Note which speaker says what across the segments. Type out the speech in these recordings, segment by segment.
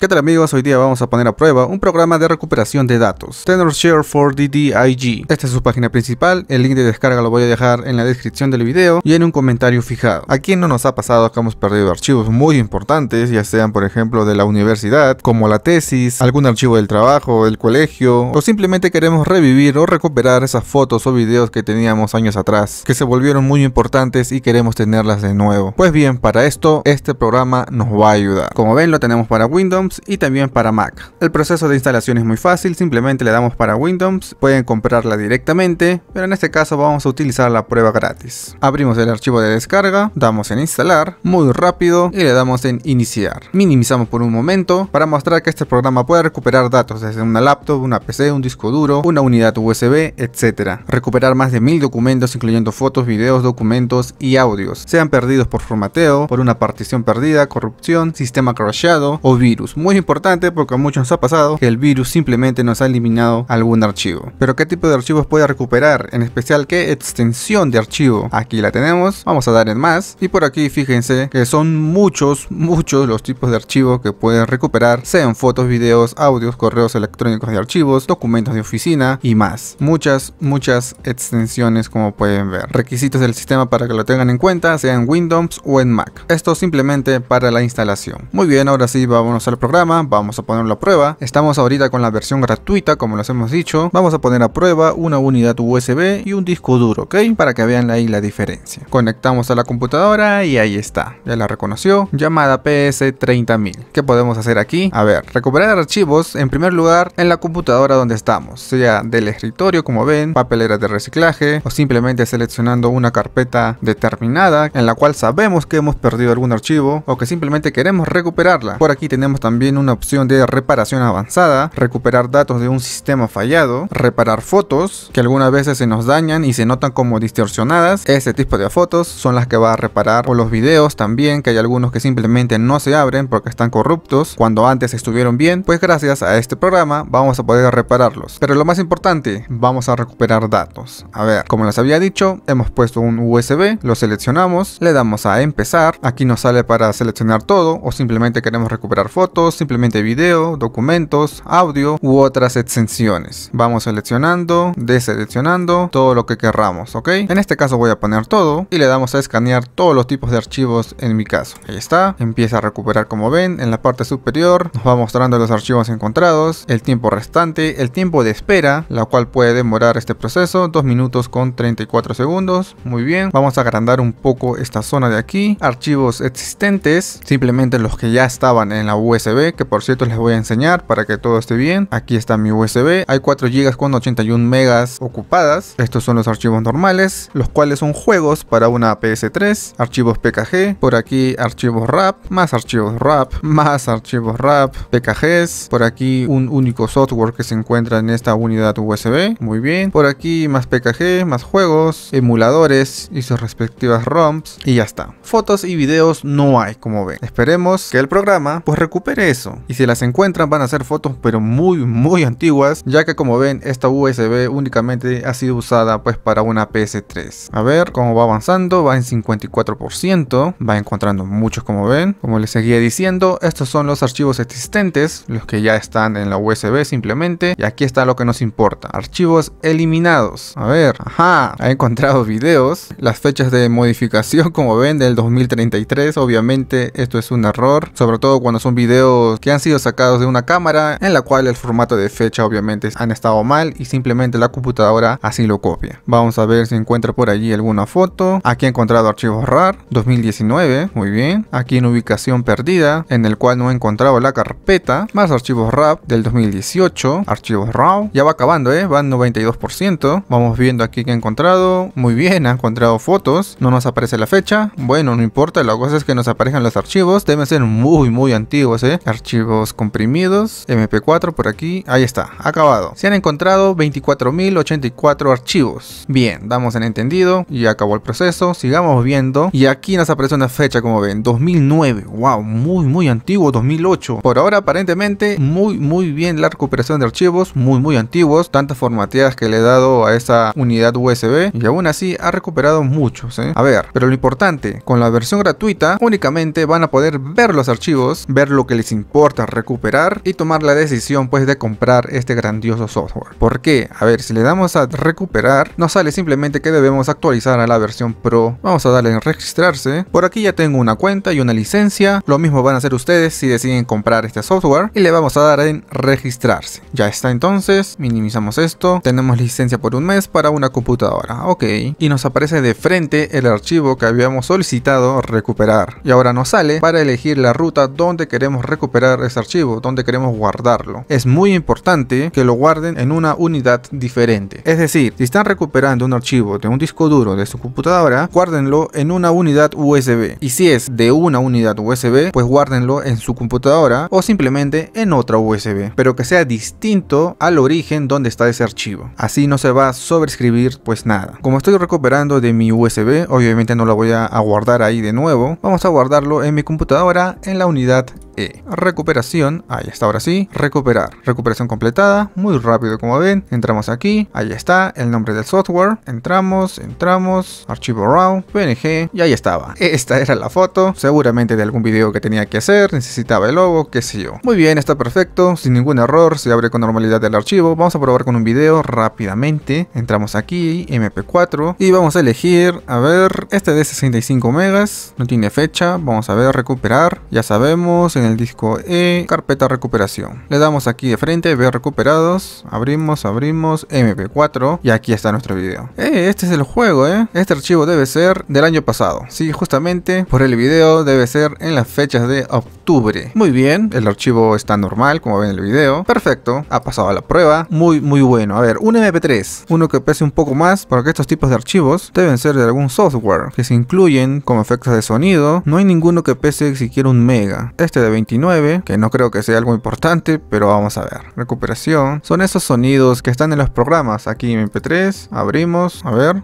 Speaker 1: ¿Qué tal amigos? Hoy día vamos a poner a prueba un programa de recuperación de datos, TenorShare for DDIG. Esta es su página principal, el link de descarga lo voy a dejar en la descripción del video y en un comentario fijado. Aquí no nos ha pasado que hemos perdido archivos muy importantes, ya sean por ejemplo de la universidad, como la tesis, algún archivo del trabajo, el colegio, o simplemente queremos revivir o recuperar esas fotos o videos que teníamos años atrás, que se volvieron muy importantes y queremos tenerlas de nuevo. Pues bien, para esto, este programa nos va a ayudar. Como ven, lo tenemos para Windows y también para Mac. El proceso de instalación es muy fácil, simplemente le damos para Windows, pueden comprarla directamente, pero en este caso vamos a utilizar la prueba gratis. Abrimos el archivo de descarga, damos en instalar, muy rápido y le damos en iniciar. Minimizamos por un momento para mostrar que este programa puede recuperar datos desde una laptop, una PC, un disco duro, una unidad USB, etc. Recuperar más de mil documentos incluyendo fotos, videos, documentos y audios, sean perdidos por formateo, por una partición perdida, corrupción, sistema crashado o virus, muy importante porque a muchos nos ha pasado que el virus simplemente nos ha eliminado algún archivo. Pero ¿qué tipo de archivos puede recuperar? En especial, ¿qué extensión de archivo? Aquí la tenemos, vamos a dar en más y por aquí fíjense que son muchos, muchos los tipos de archivos que pueden recuperar, sean fotos, videos, audios, correos electrónicos de archivos, documentos de oficina y más. Muchas, muchas extensiones como pueden ver. Requisitos del sistema para que lo tengan en cuenta, Sean Windows o en Mac. Esto simplemente para la instalación. Muy bien, ahora sí, vámonos al programa vamos a ponerlo a prueba. Estamos ahorita con la versión gratuita, como les hemos dicho. Vamos a poner a prueba una unidad USB y un disco duro, ¿ok? Para que vean ahí la diferencia. Conectamos a la computadora y ahí está. Ya la reconoció. Llamada PS30000. ¿Qué podemos hacer aquí? A ver, recuperar archivos en primer lugar en la computadora donde estamos. Sea del escritorio, como ven, papelera de reciclaje o simplemente seleccionando una carpeta determinada en la cual sabemos que hemos perdido algún archivo o que simplemente queremos recuperarla. Por aquí tenemos también también una opción de reparación avanzada, recuperar datos de un sistema fallado, reparar fotos que algunas veces se nos dañan y se notan como distorsionadas. Ese tipo de fotos son las que va a reparar o los videos también, que hay algunos que simplemente no se abren porque están corruptos cuando antes estuvieron bien, pues gracias a este programa vamos a poder repararlos. Pero lo más importante, vamos a recuperar datos. A ver, como les había dicho, hemos puesto un USB, lo seleccionamos, le damos a empezar, aquí nos sale para seleccionar todo o simplemente queremos recuperar fotos simplemente video, documentos, audio u otras extensiones. Vamos seleccionando, deseleccionando todo lo que querramos, ¿ok? En este caso voy a poner todo y le damos a escanear todos los tipos de archivos en mi caso. Ahí está, empieza a recuperar como ven, en la parte superior nos va mostrando los archivos encontrados, el tiempo restante, el tiempo de espera, la cual puede demorar este proceso, 2 minutos con 34 segundos, muy bien, vamos a agrandar un poco esta zona de aquí, archivos existentes, simplemente los que ya estaban en la USB que por cierto les voy a enseñar para que todo esté bien. Aquí está mi USB, hay 4 GB con 81 MB ocupadas. Estos son los archivos normales, los cuales son juegos para una PS3, archivos PKG, por aquí archivos RAP, más archivos RAP, más archivos RAP, PKGs, por aquí un único software que se encuentra en esta unidad USB, muy bien. Por aquí más PKG, más juegos, emuladores y sus respectivas ROMs y ya está. Fotos y videos no hay como ven. Esperemos que el programa pues recupere y si las encuentran van a ser fotos pero muy muy antiguas, ya que como ven esta USB únicamente ha sido usada pues para una PS3. A ver cómo va avanzando, va en 54%, va encontrando muchos como ven. Como les seguía diciendo, estos son los archivos existentes, los que ya están en la USB simplemente, y aquí está lo que nos importa, archivos eliminados. A ver, ajá, ha encontrado videos, las fechas de modificación como ven del 2033, obviamente esto es un error, sobre todo cuando son videos que han sido sacados de una cámara en la cual el formato de fecha obviamente han estado mal y simplemente la computadora así lo copia. Vamos a ver si encuentra por allí alguna foto. Aquí he encontrado archivos RAR 2019, muy bien. Aquí en ubicación perdida en el cual no he encontrado la carpeta, más archivos RAR del 2018, archivos RAW. Ya va acabando, ¿eh? van 92%. Vamos viendo aquí que he encontrado. Muy bien, ha encontrado fotos. No nos aparece la fecha. Bueno, no importa, la cosa es que nos aparezcan los archivos. Deben ser muy, muy antiguos, ¿eh? archivos comprimidos, MP4 por aquí, ahí está, acabado. Se han encontrado 24.084 archivos. Bien, damos en entendido y acabó el proceso, sigamos viendo y aquí nos aparece una fecha como ven, 2009, wow, muy muy antiguo, 2008. Por ahora aparentemente muy muy bien la recuperación de archivos, muy muy antiguos, tantas formateadas que le he dado a esa unidad USB y aún así ha recuperado muchos. ¿eh? A ver, pero lo importante, con la versión gratuita únicamente van a poder ver los archivos, ver lo que les importa recuperar y tomar la decisión pues de comprar este grandioso software. ¿Por qué? A ver, si le damos a recuperar, nos sale simplemente que debemos actualizar a la versión Pro. Vamos a darle en registrarse. Por aquí ya tengo una cuenta y una licencia. Lo mismo van a hacer ustedes si deciden comprar este software y le vamos a dar en registrarse. Ya está entonces, minimizamos esto. Tenemos licencia por un mes para una computadora. Ok. Y nos aparece de frente el archivo que habíamos solicitado recuperar. Y ahora nos sale para elegir la ruta donde queremos recuperar recuperar ese archivo, donde queremos guardarlo. Es muy importante que lo guarden en una unidad diferente. Es decir, si están recuperando un archivo de un disco duro de su computadora, guárdenlo en una unidad USB. Y si es de una unidad USB, pues guárdenlo en su computadora o simplemente en otra USB, pero que sea distinto al origen donde está ese archivo. Así no se va a sobrescribir pues nada. Como estoy recuperando de mi USB, obviamente no lo voy a guardar ahí de nuevo. Vamos a guardarlo en mi computadora en la unidad eh, recuperación, ahí está ahora sí, recuperar. Recuperación completada, muy rápido como ven, entramos aquí, ahí está el nombre del software, entramos, entramos, archivo RAW, PNG y ahí estaba. Esta era la foto, seguramente de algún video que tenía que hacer, necesitaba el logo, qué sé yo. Muy bien, está perfecto, sin ningún error, se abre con normalidad el archivo, vamos a probar con un video rápidamente, entramos aquí, MP4 y vamos a elegir, a ver, este de 65 megas, no tiene fecha, vamos a ver recuperar, ya sabemos, en el disco E, carpeta recuperación. Le damos aquí de frente, ver recuperados, abrimos, abrimos, mp4 y aquí está nuestro video. Eh, este es el juego, eh. Este archivo debe ser del año pasado. si justamente por el video debe ser en las fechas de octubre. Muy bien, el archivo está normal como ven en el video. Perfecto, ha pasado a la prueba. Muy, muy bueno. A ver, un mp3, uno que pese un poco más porque estos tipos de archivos deben ser de algún software que se incluyen como efectos de sonido. No hay ninguno que pese siquiera un mega. Este debe 29, que no creo que sea algo importante, pero vamos a ver. Recuperación. Son esos sonidos que están en los programas. Aquí en MP3, abrimos, a ver.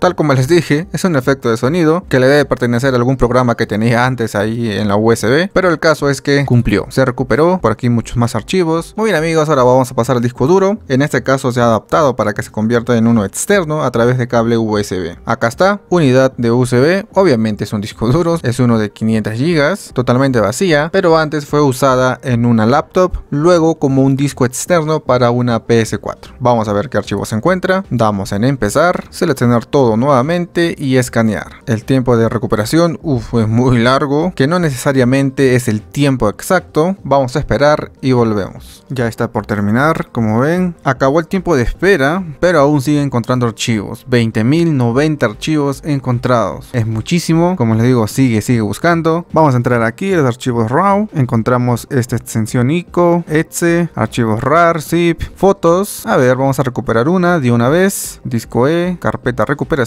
Speaker 1: Tal como les dije, es un efecto de sonido que le debe pertenecer a algún programa que tenía antes ahí en la USB, pero el caso es que cumplió, se recuperó, por aquí muchos más archivos. Muy bien amigos, ahora vamos a pasar al disco duro, en este caso se ha adaptado para que se convierta en uno externo a través de cable USB. Acá está, unidad de USB, obviamente es un disco duro, es uno de 500 GB, totalmente vacía, pero antes fue usada en una laptop, luego como un disco externo para una PS4. Vamos a ver qué archivo se encuentra, damos en empezar, seleccionar todo nuevamente y escanear. El tiempo de recuperación uf, es muy largo, que no necesariamente es el tiempo exacto. Vamos a esperar y volvemos. Ya está por terminar, como ven. Acabó el tiempo de espera, pero aún sigue encontrando archivos. 20.090 archivos encontrados. Es muchísimo, como les digo, sigue, sigue buscando. Vamos a entrar aquí, los archivos RAW. Encontramos esta extensión ICO, ETSE, archivos RAR, ZIP, fotos. A ver, vamos a recuperar una de una vez. Disco E, carpeta recuperada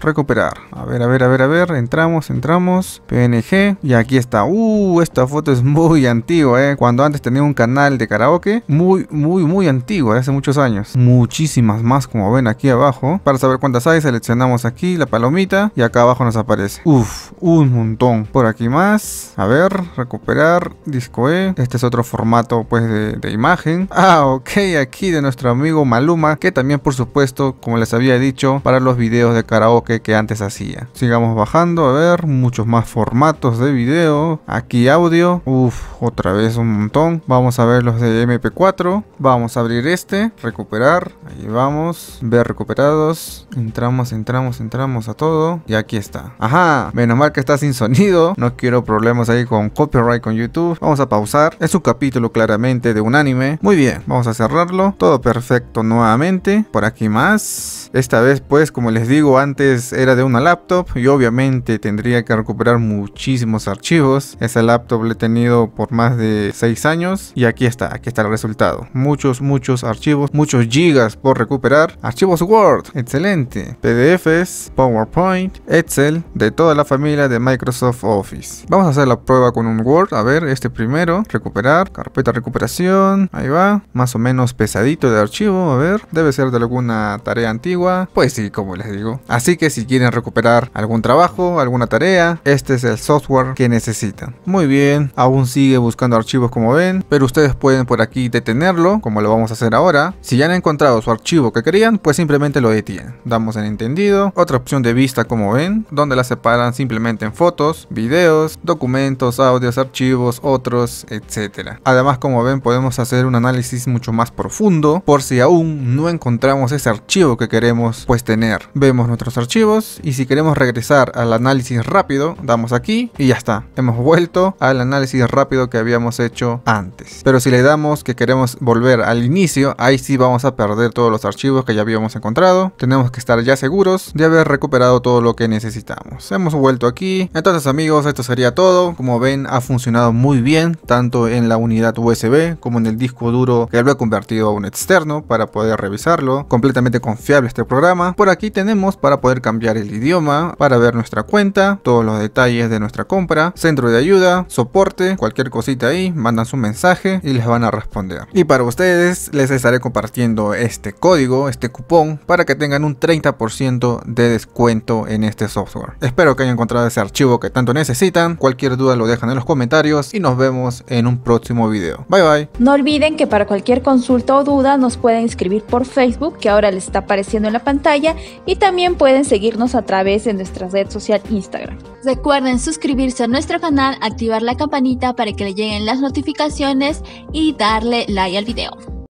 Speaker 1: recuperar. A ver, a ver, a ver, a ver. Entramos, entramos. PNG. Y aquí está. Uh, esta foto es muy antigua, eh. Cuando antes tenía un canal de karaoke. Muy, muy, muy antiguo hace muchos años. Muchísimas más, como ven aquí abajo. Para saber cuántas hay, seleccionamos aquí la palomita. Y acá abajo nos aparece. Uf, un montón. Por aquí más. A ver, recuperar. Disco E. Este es otro formato, pues, de, de imagen. Ah, ok. Aquí de nuestro amigo Maluma. Que también, por supuesto, como les había dicho, para los videos de karaoke que antes hacía. Sigamos bajando, a ver, muchos más formatos de video. Aquí audio, uff, otra vez un montón. Vamos a ver los de MP4. Vamos a abrir este, recuperar. Ahí vamos, ver recuperados. Entramos, entramos, entramos a todo. Y aquí está. Ajá, menos mal que está sin sonido. No quiero problemas ahí con copyright con YouTube. Vamos a pausar. Es un capítulo claramente de un anime. Muy bien, vamos a cerrarlo. Todo perfecto nuevamente. Por aquí más. Esta vez pues, como les digo, antes era de una laptop y obviamente tendría que recuperar muchísimos archivos. Esa laptop le he tenido por más de 6 años y aquí está, aquí está el resultado. Muchos, muchos archivos, muchos gigas por recuperar. Archivos Word, excelente. PDFs, PowerPoint, Excel, de toda la familia de Microsoft Office. Vamos a hacer la prueba con un Word. A ver, este primero, recuperar, carpeta recuperación, ahí va. Más o menos pesadito de archivo, a ver. Debe ser de alguna tarea antigua. Pues sí, como les digo Así que si quieren recuperar algún trabajo, alguna tarea, este es el software que necesitan. Muy bien, aún sigue buscando archivos como ven, pero ustedes pueden por aquí detenerlo, como lo vamos a hacer ahora. Si ya han encontrado su archivo que querían, pues simplemente lo detienen. Damos en entendido. Otra opción de vista como ven, donde la separan simplemente en fotos, videos, documentos, audios, archivos, otros, etcétera Además como ven podemos hacer un análisis mucho más profundo por si aún no encontramos ese archivo que queremos pues tener nuestros archivos y si queremos regresar al análisis rápido, damos aquí y ya está. Hemos vuelto al análisis rápido que habíamos hecho antes. Pero si le damos que queremos volver al inicio, ahí sí vamos a perder todos los archivos que ya habíamos encontrado. Tenemos que estar ya seguros de haber recuperado todo lo que necesitamos. Hemos vuelto aquí. Entonces amigos, esto sería todo. Como ven, ha funcionado muy bien, tanto en la unidad USB como en el disco duro que lo he convertido a un externo para poder revisarlo. Completamente confiable este programa. Por aquí tenemos para poder cambiar el idioma, para ver nuestra cuenta, todos los detalles de nuestra compra, centro de ayuda, soporte, cualquier cosita ahí, mandan su mensaje y les van a responder. Y para ustedes les estaré compartiendo este código, este cupón, para que tengan un 30% de descuento en este software. Espero que hayan encontrado ese archivo que tanto necesitan, cualquier duda lo dejan en los comentarios y nos vemos en un próximo video. Bye bye. No olviden que para cualquier consulta o duda nos pueden escribir por Facebook que ahora les está apareciendo en la pantalla y también pueden seguirnos a través de nuestra red social Instagram. Recuerden suscribirse a nuestro canal, activar la campanita para que le lleguen las notificaciones y darle like al video.